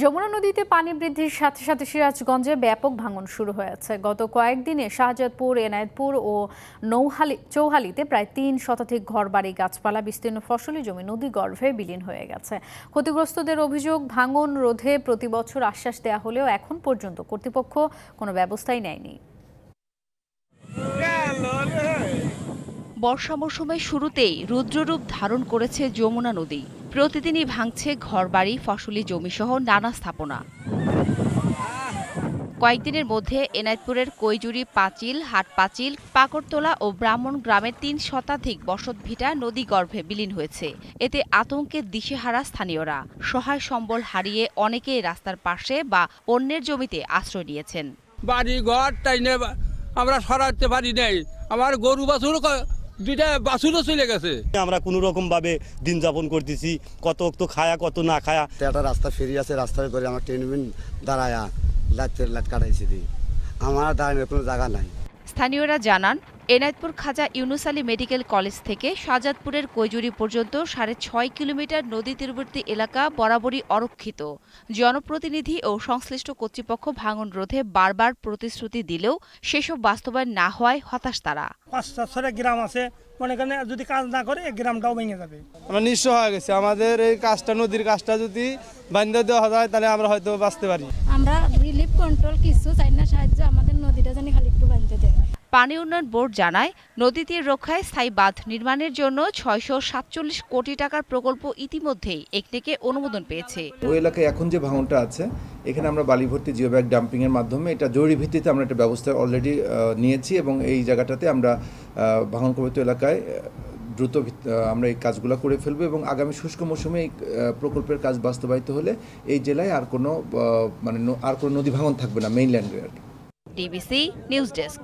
যমুনা নদীতে পানি বৃদ্ধির সাথে সাথে সিরাজগঞ্জে ব্যাপক ভাঙন শুরু হয়েছে গত কয়েকদিনে শাহজাদপুর এনায়েতপুর ও নৌহালি চৌহালিতে প্রায় তিন শতাধিক ঘরবাড়ি গাছপালা বিস্তীর্ণ ফসলি জমি নদী গর্ভে বিলীন হয়ে গেছে ক্ষতিগ্রস্তদের অভিযোগ ভাঙন রোধে প্রতি বছর আশ্বাস দেওয়া হলেও এখন পর্যন্ত কর্তৃপক্ষ কোনো ব্যবস্থাই নেয়নি বর্ষা মৌসুমের শুরুতেই রুদ্ররূপ ধারণ করেছে যমুনা নদী প্রতিদিনই ভাঙছে ঘরবাড়ি ফসলি জমিসহ নানা স্থাপনা কয়েকদিনের মধ্যে এনায়তপুরের কৈজুরি পাঁচিল হাট পাঁচিল পাকড়তলা ও ব্রাহ্মণ গ্রামের তিন শতাধিক বসতভিটা নদীগর্ভে বিলীন হয়েছে এতে আতঙ্কে দিশেহারা স্থানীয়রা সহায় সম্বল হারিয়ে অনেকেই রাস্তার পাশে বা অন্যের জমিতে আশ্রয় নিয়েছেন বাড়ি ঘর তাই আমরা সরাতে পারি নাই আমার গরু বাছুর দুইটা বাসুরও চলে গেছে আমরা কোনো রকম ভাবে দিন যাপন করতেছি কত তো খায়া কত না খায়া একটা রাস্তা ফেরি আছে রাস্তার করে আমার ট্রেন দাঁড়ায়া লাইট লাট কাটাইছি আমার দাঁড়ানোর কোনো জায়গা নাই স্থানীয়রা জানান এনায়তপুর খাজা ইউনুস আলী মেডিকেল কলেজ থেকে শাহজাদপুরের কৈজুরি পর্যন্ত সাড়ে ছয় কিলোমিটার নদী তীরবর্তী এলাকা বরাবরই অরক্ষিত জনপ্রতিনিধি ও সংশ্লিষ্ট কর্তৃপক্ষ ভাঙন রোধে বারবার প্রতিশ্রুতি দিলেও সেসব বাস্তবায়ন না হওয়ায় হতাশ তারা পাঁচ গ্রাম আছে মনে করেন যদি কাজ না করে গ্রামটাও ভেঙে যাবে আমরা নিঃস্ব হয়ে গেছে আমাদের এই কাজটা নদীর কাজটা যদি বান্ধে দেওয়া যায় তাহলে আমরা হয়তো বাঁচতে পারি আমরা রিলিফ কন্ট্রোল কিছু চাই না সাহায্য আমাদের নদীটা পানি উন্নয়ন বোর্ড জানায় নদী তীর রক্ষায় স্থায়ী বাঁধ নির্মাণের জন্য ছয়শো সাতচল্লিশ কোটি টাকার প্রকল্প ইতিমধ্যেই একটিকে অনুমোদন পেয়েছে ওই এলাকায় এখন যে ভাঙনটা আছে এখানে আমরা বালি ভর্তি জিও ব্যাগ ডাম্পিংয়ের মাধ্যমে এটা জরুরি ভিত্তিতে আমরা একটা ব্যবস্থা অলরেডি নিয়েছি এবং এই জায়গাটাতে আমরা ভাঙন কবিত এলাকায় দ্রুত আমরা এই কাজগুলো করে ফেলবো এবং আগামী শুষ্ক মৌসুমে এই প্রকল্পের কাজ বাস্তবায়িত হলে এই জেলায় আর কোনো মানে আর কোনো নদী ভাঙন থাকবে না মেইনল্যান্ডে আর কি ডিবিসি নিউজ ডেস্ক